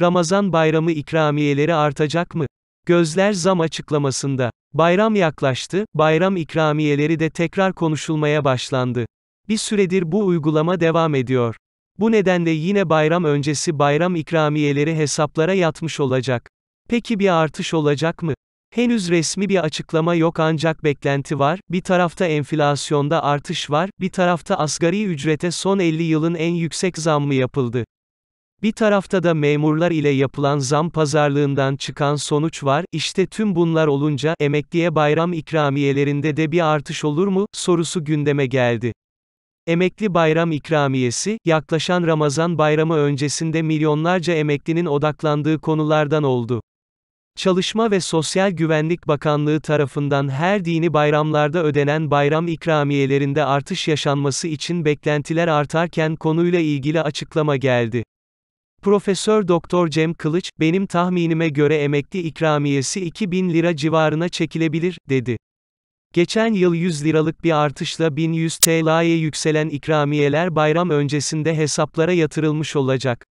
Ramazan bayramı ikramiyeleri artacak mı? Gözler zam açıklamasında. Bayram yaklaştı, bayram ikramiyeleri de tekrar konuşulmaya başlandı. Bir süredir bu uygulama devam ediyor. Bu nedenle yine bayram öncesi bayram ikramiyeleri hesaplara yatmış olacak. Peki bir artış olacak mı? Henüz resmi bir açıklama yok ancak beklenti var, bir tarafta enflasyonda artış var, bir tarafta asgari ücrete son 50 yılın en yüksek zammı yapıldı. Bir tarafta da memurlar ile yapılan zam pazarlığından çıkan sonuç var, İşte tüm bunlar olunca, emekliye bayram ikramiyelerinde de bir artış olur mu, sorusu gündeme geldi. Emekli bayram ikramiyesi, yaklaşan Ramazan bayramı öncesinde milyonlarca emeklinin odaklandığı konulardan oldu. Çalışma ve Sosyal Güvenlik Bakanlığı tarafından her dini bayramlarda ödenen bayram ikramiyelerinde artış yaşanması için beklentiler artarken konuyla ilgili açıklama geldi. Profesör Doktor Cem Kılıç, benim tahminime göre emekli ikramiyesi 2000 lira civarına çekilebilir, dedi. Geçen yıl 100 liralık bir artışla 1100 TL'ye yükselen ikramiyeler bayram öncesinde hesaplara yatırılmış olacak.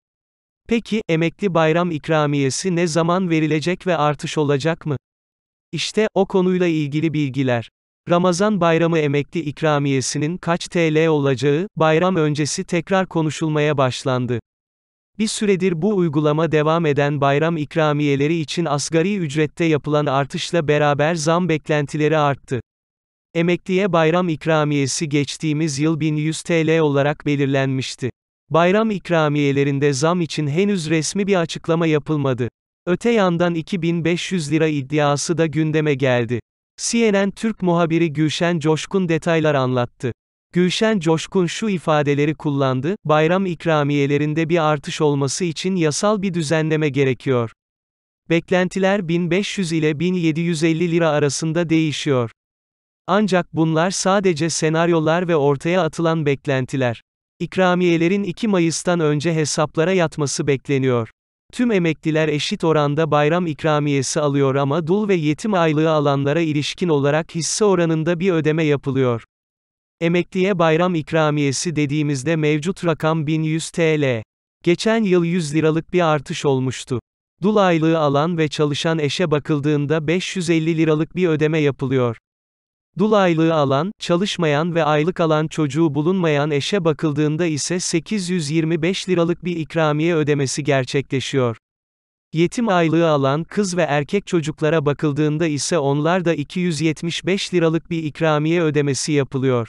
Peki, emekli bayram ikramiyesi ne zaman verilecek ve artış olacak mı? İşte, o konuyla ilgili bilgiler. Ramazan bayramı emekli ikramiyesinin kaç TL olacağı, bayram öncesi tekrar konuşulmaya başlandı. Bir süredir bu uygulama devam eden bayram ikramiyeleri için asgari ücrette yapılan artışla beraber zam beklentileri arttı. Emekliye bayram ikramiyesi geçtiğimiz yıl 1100 TL olarak belirlenmişti. Bayram ikramiyelerinde zam için henüz resmi bir açıklama yapılmadı. Öte yandan 2500 lira iddiası da gündeme geldi. CNN Türk muhabiri Gülşen Coşkun detaylar anlattı. Gülşen Coşkun şu ifadeleri kullandı, bayram ikramiyelerinde bir artış olması için yasal bir düzenleme gerekiyor. Beklentiler 1500 ile 1750 lira arasında değişiyor. Ancak bunlar sadece senaryolar ve ortaya atılan beklentiler. İkramiyelerin 2 Mayıs'tan önce hesaplara yatması bekleniyor. Tüm emekliler eşit oranda bayram ikramiyesi alıyor ama dul ve yetim aylığı alanlara ilişkin olarak hisse oranında bir ödeme yapılıyor. Emekliye bayram ikramiyesi dediğimizde mevcut rakam 1100 TL. Geçen yıl 100 liralık bir artış olmuştu. Dul aylığı alan ve çalışan eşe bakıldığında 550 liralık bir ödeme yapılıyor. Dul aylığı alan, çalışmayan ve aylık alan çocuğu bulunmayan eşe bakıldığında ise 825 liralık bir ikramiye ödemesi gerçekleşiyor. Yetim aylığı alan kız ve erkek çocuklara bakıldığında ise onlar da 275 liralık bir ikramiye ödemesi yapılıyor.